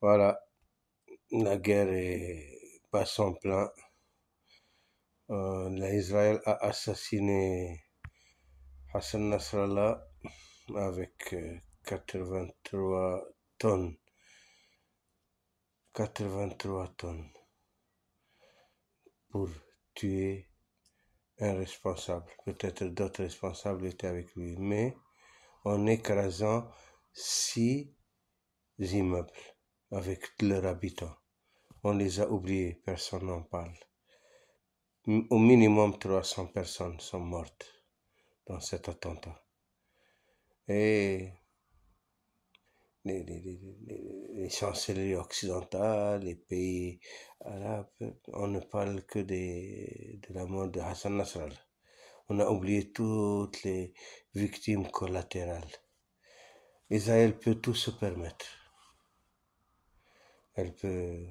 Voilà, la guerre est pas sans plein. Euh, L'Israël a assassiné Hassan Nasrallah avec 83 euh, tonnes. 83 tonnes pour tuer un responsable. Peut-être d'autres responsables étaient avec lui, mais en écrasant si immeubles avec leurs habitants. On les a oubliés, personne n'en parle. Au minimum 300 personnes sont mortes dans cet attentat. Et les, chancelleries occidentales, les pays arabes, on ne parle que des, de la mort de Hassan Nasrallah. On a oublié toutes les victimes collatérales. Israël peut tout se permettre. Elle peut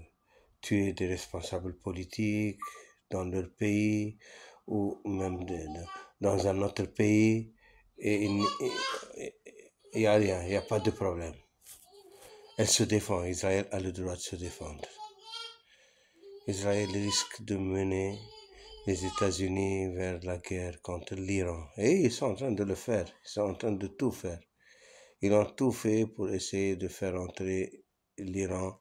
tuer des responsables politiques dans leur pays ou même dans un autre pays et il n'y a rien, il n'y a pas de problème. Elle se défend, Israël a le droit de se défendre. Israël risque de mener les États-Unis vers la guerre contre l'Iran. Et ils sont en train de le faire, ils sont en train de tout faire. Ils ont tout fait pour essayer de faire entrer l'Iran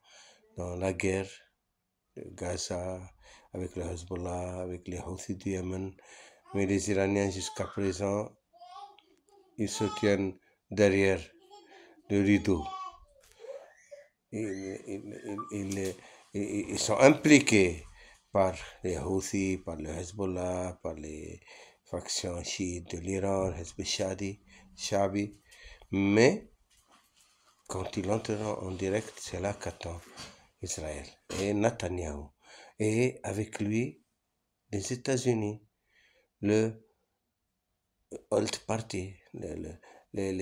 dans la guerre, de Gaza, avec le Hezbollah, avec les Houthis du Yémen. Mais les Iraniens, jusqu'à présent, ils se tiennent derrière le rideau. Ils, ils, ils, sont impliqués par les Houthis, par le Hezbollah, par les factions chiites de l'Iran, Hezbollah, Shabi. Mais quand ils entreront en direct, c'est là qu'attend Israël. Et Netanyahu. Et avec lui, les États-Unis, le euh, Old Party, les,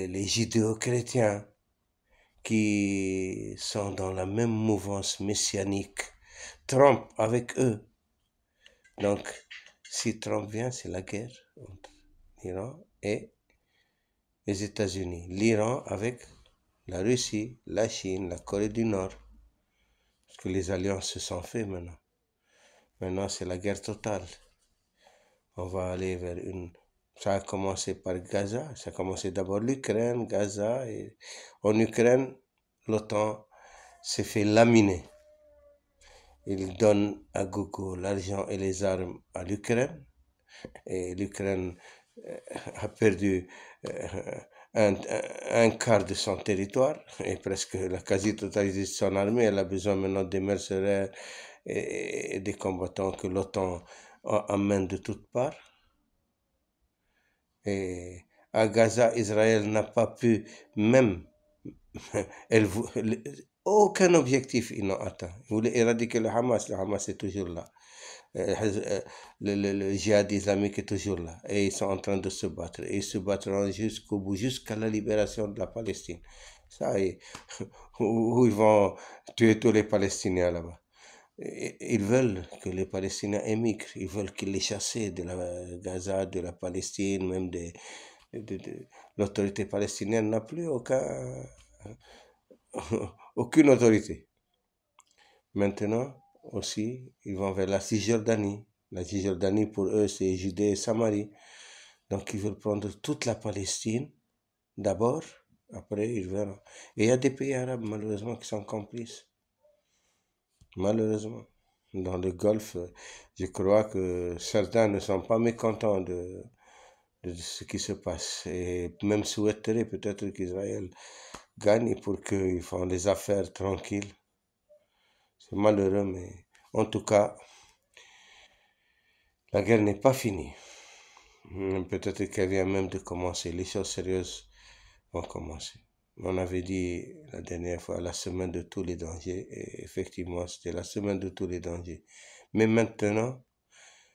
les judéo-chrétiens qui sont dans la même mouvance messianique. Trump avec eux. Donc, si Trump vient, c'est la guerre entre l'Iran et les États-Unis. L'Iran avec la Russie, la Chine, la Corée du Nord les alliances se sont faites maintenant. Maintenant, c'est la guerre totale. On va aller vers une... Ça a commencé par Gaza. Ça a commencé d'abord l'Ukraine, Gaza. Et... En Ukraine, l'OTAN s'est fait laminer. Il donne à Gogo l'argent et les armes à l'Ukraine. Et l'Ukraine euh, a perdu euh, un, un, quart de son territoire et presque la quasi-totalité de son armée. Elle a besoin maintenant des mercenaires et, des combattants que l'OTAN amène de toutes parts. Et à Gaza, Israël n'a pas pu même... Elle, aucun objectif ils n'ont atteint. Ils voulaient éradiquer le Hamas, le Hamas est toujours là. Euh, euh, le, djihad islamique est toujours là et ils sont en train de se battre et ils se battront jusqu'au bout, jusqu'à la libération de la Palestine. Ça, et, où ils vont tuer tous les Palestiniens là-bas. Ils veulent que les Palestiniens émigrent, ils veulent qu'ils les chassent de la Gaza, de la Palestine, même de, l'autorité palestinienne n'a plus aucun, aucune autorité. Maintenant, aussi, ils vont vers la Cisjordanie. La Cisjordanie, pour eux, c'est Judée et Samarie. Donc, ils veulent prendre toute la Palestine, d'abord, après, ils verront. Et il y a des pays arabes, malheureusement, qui sont complices. Malheureusement. Dans le Golfe, je crois que certains ne sont pas mécontents de, de ce qui se passe et même souhaiteraient peut-être qu'Israël gagne pour qu'ils font des affaires tranquilles c'est malheureux, mais en tout cas, la guerre n'est pas finie. Hmm, peut-être qu'elle vient même de commencer. Les choses sérieuses vont commencer. On avait dit la dernière fois la semaine de tous les dangers, et effectivement, c'était la semaine de tous les dangers. Mais maintenant,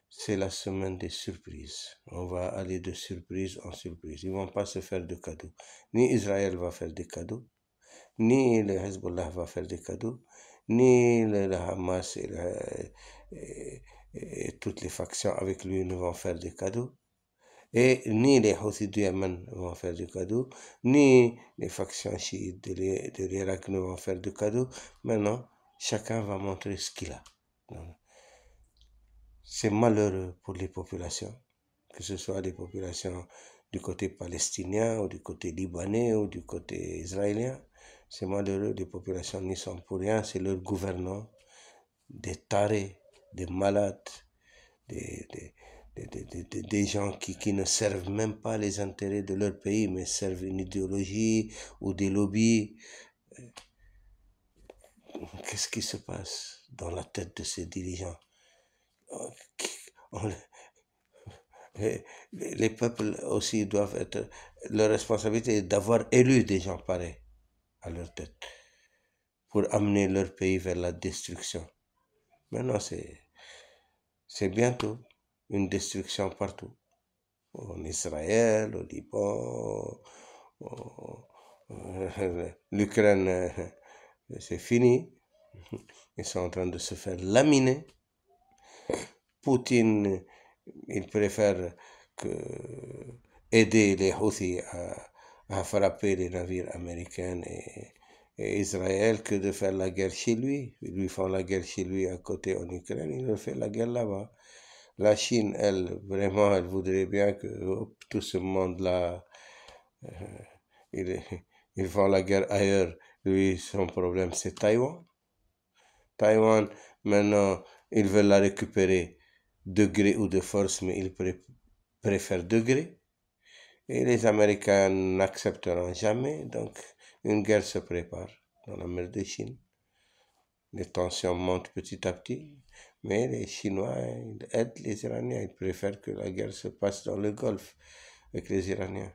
c'est la semaine des surprises. On va aller de surprise en surprise. Ils vont pas se faire de cadeaux. Ni Israël va faire des cadeaux, ni le Hezbollah va faire des cadeaux, ni le Hamas et, toutes les factions avec lui ne vont faire des cadeaux. Et ni les Houthis du Yémen vont faire de cadeaux, ni les factions chiites de l'Irak ne vont faire de cadeaux. Maintenant, chacun va montrer ce qu'il a. C'est malheureux pour les populations, que ce soit des populations du côté palestinien ou du côté libanais ou du côté israélien. Ces malheureux des populations n'y sont pour rien, c'est leurs gouvernants, des tarés, des malades, des, des des, gens qui, qui, ne servent même pas les intérêts de leur pays, mais servent une idéologie ou des lobbies. Qu'est-ce qui se passe dans la tête de ces dirigeants les, les peuples aussi doivent être... Leur responsabilité est d'avoir élu des gens pareils à leur tête pour amener leur pays vers la destruction. Maintenant, c'est bientôt une destruction partout. En Israël, au Liban, euh, l'Ukraine, euh, c'est fini. Ils sont en train de se faire laminer. Poutine, il préfère que euh, aider les Houthis à à frapper les navires américains et, et, Israël que de faire la guerre chez lui. Ils lui font la guerre chez lui à côté en Ukraine, ils lui font la guerre là-bas. La Chine, elle, vraiment, elle voudrait bien que tout ce monde-là, euh, il ils, font la guerre ailleurs. Lui, son problème, c'est Taïwan. Taïwan, maintenant, ils veulent la récupérer de gré ou de force, mais ils préfèrent de gré et les Américains n'accepteront jamais. Donc, une guerre se prépare dans la mer de Chine. Les tensions montent petit à petit, mais les Chinois aident les Iraniens. Ils préfèrent que la guerre se passe dans le Golfe avec les Iraniens.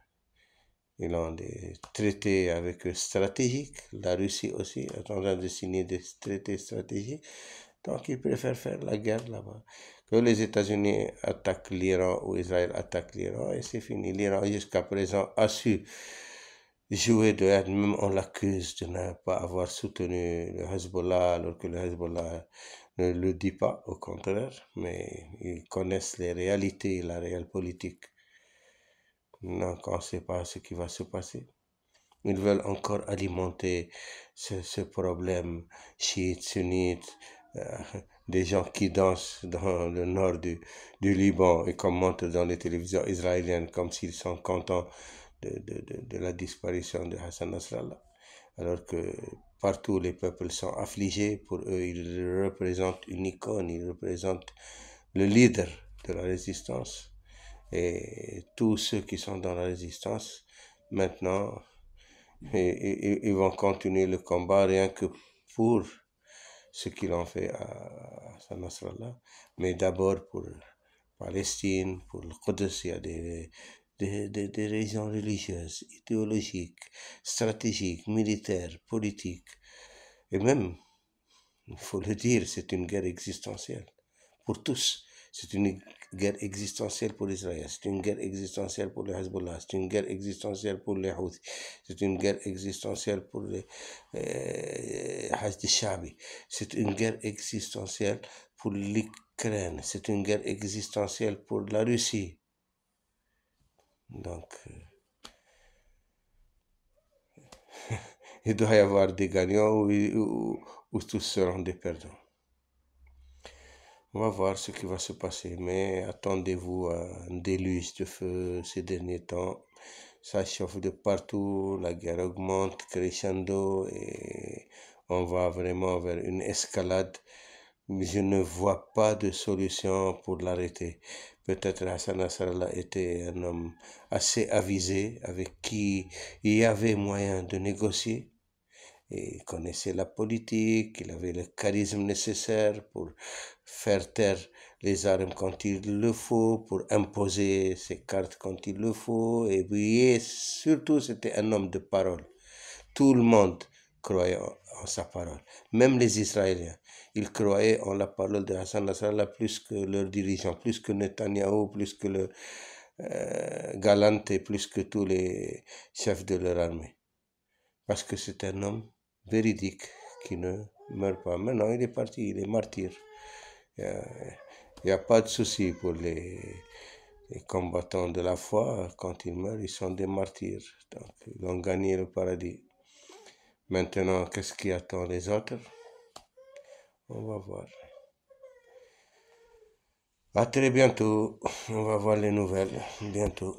Ils ont des traités avec eux stratégiques. La Russie aussi est en train de signer des traités stratégiques. Donc ils préfèrent faire la guerre là-bas. Que les États-Unis attaquent l'Iran ou Israël attaque l'Iran et c'est fini. L'Iran jusqu'à présent a su jouer de haine, même on l'accuse de ne pas avoir soutenu le Hezbollah alors que le Hezbollah ne le dit pas, au contraire, mais ils connaissent les réalités la réelle politique. Donc on ne sait pas ce qui va se passer. Ils veulent encore alimenter ce, ce problème chiite, sunnite, euh, des gens qui dansent dans le nord du, du Liban et commentent dans les télévisions israéliennes comme s'ils sont contents de, de, de, la disparition de Hassan Nasrallah. Alors que partout les peuples sont affligés, pour eux ils représentent une icône, ils représentent le leader de la résistance. Et tous ceux qui sont dans la résistance, maintenant, ils vont continuer le combat rien que pour ce qu'il en fait à Sanasrallah, mais d'abord pour Palestine, pour le Qods, il y a des, des, des, des raisons religieuses, idéologiques, stratégiques, militaires, politiques, et même, il faut le dire, c'est une guerre existentielle pour tous. C'est une guerre existentielle pour Israël, c'est une guerre existentielle pour le Hezbollah, c'est une guerre existentielle pour les Houthis, c'est une guerre existentielle pour les euh, c'est une guerre existentielle pour l'Ukraine, c'est une guerre existentielle pour la Russie. Donc, euh, il doit y avoir des gagnants ou, ou, ou tous seront des perdants. On va voir ce qui va se passer, mais attendez-vous à un déluge de feu ces derniers temps. Ça chauffe de partout, la guerre augmente, crescendo, et on va vraiment vers une escalade. Je ne vois pas de solution pour l'arrêter. Peut-être Hassan Nasrallah était un homme assez avisé avec qui il y avait moyen de négocier il connaissait la politique, il avait le charisme nécessaire pour faire taire les armes quand il le faut, pour imposer ses cartes quand il le faut, et puis surtout c'était un homme de parole. Tout le monde croyait en sa parole, même les Israéliens. Ils croyaient en la parole de Hassan Nasrallah plus que leurs dirigeants, plus que Netanyahu, plus que le euh, Galante, plus que tous les chefs de leur armée. Parce que c'était un homme véridique qui ne meurt pas. Maintenant, il est parti, il est martyr. Il n'y a, pas de souci pour les, combattants de la foi. Quand ils meurent, ils sont des martyrs. Donc, ils ont gagné le paradis. Maintenant, qu'est-ce qui attend les autres On va voir. À très bientôt. On va voir les nouvelles bientôt.